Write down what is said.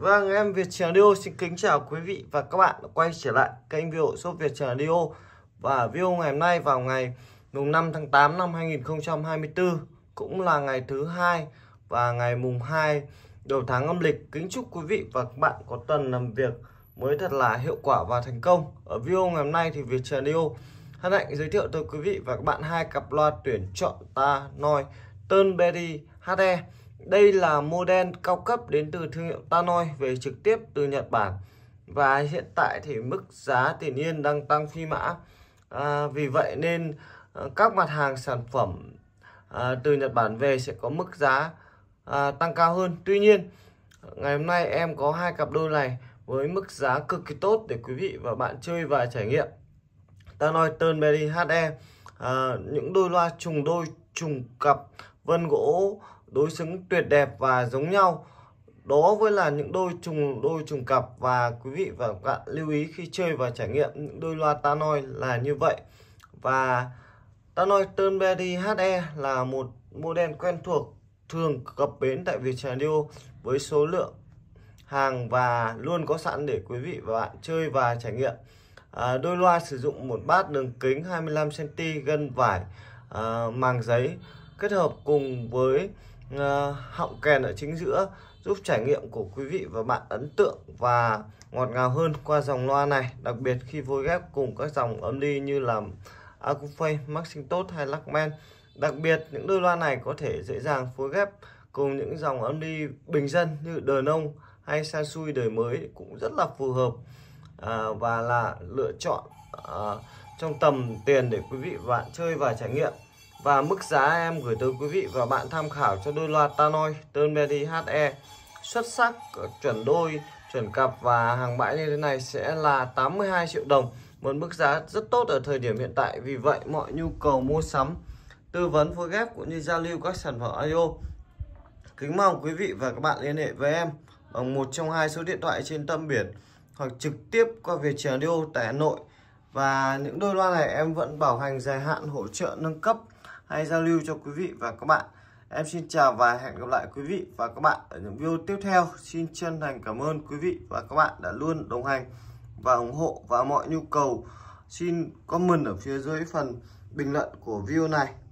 Vâng, em Việt Tràng Dio xin kính chào quý vị và các bạn quay trở lại kênh video số Việt Tràng Dio và video ngày hôm nay vào ngày mùng 5 tháng 8 năm 2024 cũng là ngày thứ hai và ngày mùng 2 đầu tháng âm lịch. Kính chúc quý vị và các bạn có tuần làm việc mới thật là hiệu quả và thành công. Ở video ngày hôm nay thì Việt Tràng Dio hân hạnh giới thiệu tới quý vị và các bạn hai cặp loa tuyển chọn ta noi Turnberry HE đây là model cao cấp đến từ thương hiệu Tanoi về trực tiếp từ Nhật Bản và hiện tại thì mức giá tiền yên đang tăng phi mã à, vì vậy nên ờ, các mặt hàng sản phẩm à, từ Nhật Bản về sẽ có mức giá à, tăng cao hơn Tuy nhiên ngày hôm nay em có hai cặp đôi này với mức giá cực kỳ tốt để quý vị và bạn chơi và trải nghiệm Tanoi Turnberry HE à, những đôi loa trùng đôi trùng cặp vân gỗ đối xứng tuyệt đẹp và giống nhau đó với là những đôi trùng đôi trùng cặp và quý vị và các bạn lưu ý khi chơi và trải nghiệm những đôi loa tanoi là như vậy và tanoi turnberry he là một model quen thuộc thường cập bến tại Viettel Audio với số lượng hàng và luôn có sẵn để quý vị và bạn chơi và trải nghiệm à, đôi loa sử dụng một bát đường kính 25 cm gân vải à, màng giấy kết hợp cùng với uh, họng kèn ở chính giữa giúp trải nghiệm của quý vị và bạn ấn tượng và ngọt ngào hơn qua dòng loa này đặc biệt khi phối ghép cùng các dòng âm ly như là Acufay, Maxing Tốt hay Lacmen đặc biệt những đôi loa này có thể dễ dàng phối ghép cùng những dòng âm ly bình dân như đờ nông hay Sansui đời mới cũng rất là phù hợp à, và là lựa chọn à, trong tầm tiền để quý vị và bạn chơi và trải nghiệm và mức giá em gửi tới quý vị và bạn tham khảo cho đôi loạt Tanoi Turnberry HE xuất sắc chuẩn đôi, chuẩn cặp và hàng bãi như thế này sẽ là 82 triệu đồng. Một mức giá rất tốt ở thời điểm hiện tại. Vì vậy mọi nhu cầu mua sắm, tư vấn phối ghép cũng như giao lưu các sản phẩm IO. Kính mong quý vị và các bạn liên hệ với em bằng một trong hai số điện thoại trên tâm biển hoặc trực tiếp qua Viettel Audio tại Hà Nội. Và những đôi loa này em vẫn bảo hành dài hạn hỗ trợ nâng cấp hay giao lưu cho quý vị và các bạn. Em xin chào và hẹn gặp lại quý vị và các bạn ở những video tiếp theo. Xin chân thành cảm ơn quý vị và các bạn đã luôn đồng hành và ủng hộ và mọi nhu cầu. Xin comment ở phía dưới phần bình luận của video này.